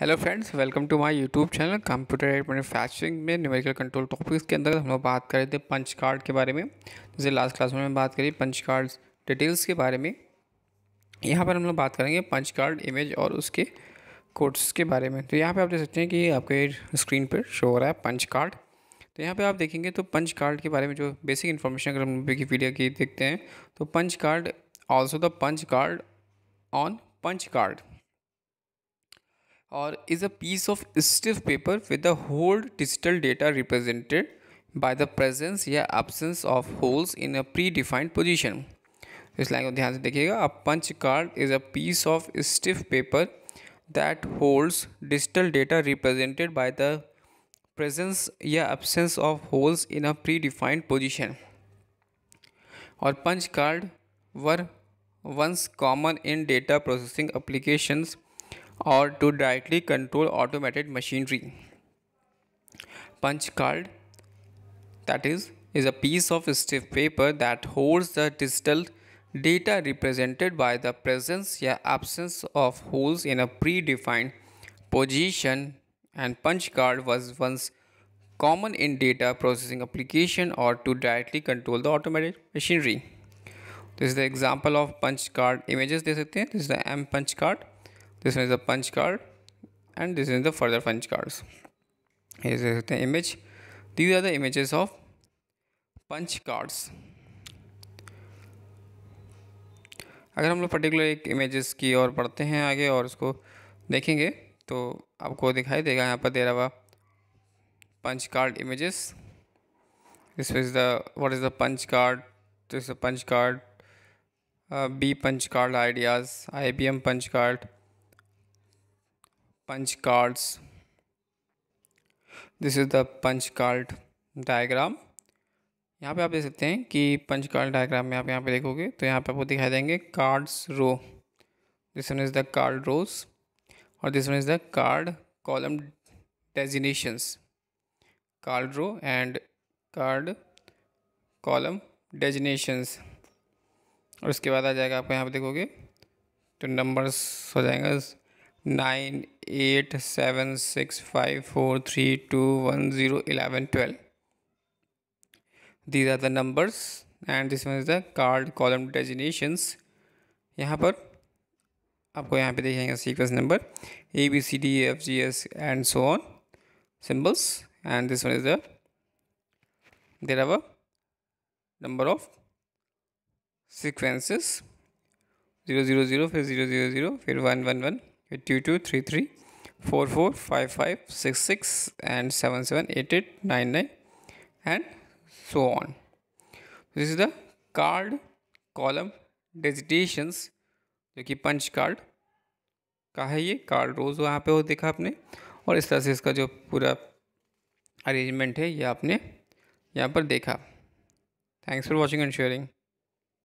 Hello friends welcome to my YouTube channel computer aided manufacturing में numerical control topics के अंदर हम लोग बात कर रहे थे पंच कार्ड के बारे में जैसे लास्ट क्लास में बात करी पंच कार्ड डिटेल्स के बारे में यहाँ पर हम लोग बात करेंगे पंच कार्ड इमेज और उसके कोड्स के बारे में तो यहाँ पर आप देख सकते हैं कि आपके स्क्रीन पर शो हो रहा है पंच कार्ड तो यहाँ पर आप देखेंगे तो पंच कार्ड के बारे में जो बेसिक इन्फॉर्मेशन अगर हम वीडियो की देखते हैं तो punch card also the punch card on punch card or is a piece of stiff paper with the whole digital data represented by the presence या absence of holes in a predefined position. इस line को ध्यान से देखिएगा a punch card is a piece of stiff paper that holds digital data represented by the presence या absence of holes in a predefined position और punch card were once common in data processing applications or to directly control automated machinery. Punch card that is is a piece of stiff paper that holds the digital data represented by the presence or absence of holes in a predefined position and punch card was once common in data processing application or to directly control the automated machinery. This is the example of punch card images दे सकते हैं this is the M punch card this is the punch card and this is the further punch cards ये देख सकते हैं image these are the images of punch cards अगर हम लोग पर्टिकुलर एक इमेजेस की और पढ़ते हैं आगे और उसको देखेंगे तो आपको दिखाई देगा यहाँ पर दे रहा हुआ punch card images this is the what is the punch card this punch card B punch card ideas I B M punch card punch cards this is the punch card diagram यहाँ पे आप देख सकते हैं कि punch card diagram में आप यहाँ पे देखोगे तो यहाँ पे आपको दिखाई देंगे cards row this one is the card rows और this one is the card column designations card row and card column designations और उसके बाद आ जाएगा आपको यहाँ पे देखोगे तो नंबर्स हो जाएंगे nine Eight, seven, six, five, four, three, two, one, zero, eleven, twelve. these are the numbers and this one is the card column designations यहाँ पर आपको यहाँ पे देखेंगे sequence number A B C symbols and this one is the there are a number of sequences 000 फिर 000 फिर 111 two two three three four four five five six six and seven seven eight eight nine nine and so on. This is the card column designations जो कि punch card का है ये card रोज वहाँ पे हो देखा आपने और इस तरह से इसका जो पूरा अरेंजमेंट है ये आपने यहाँ पर देखा thanks for watching and sharing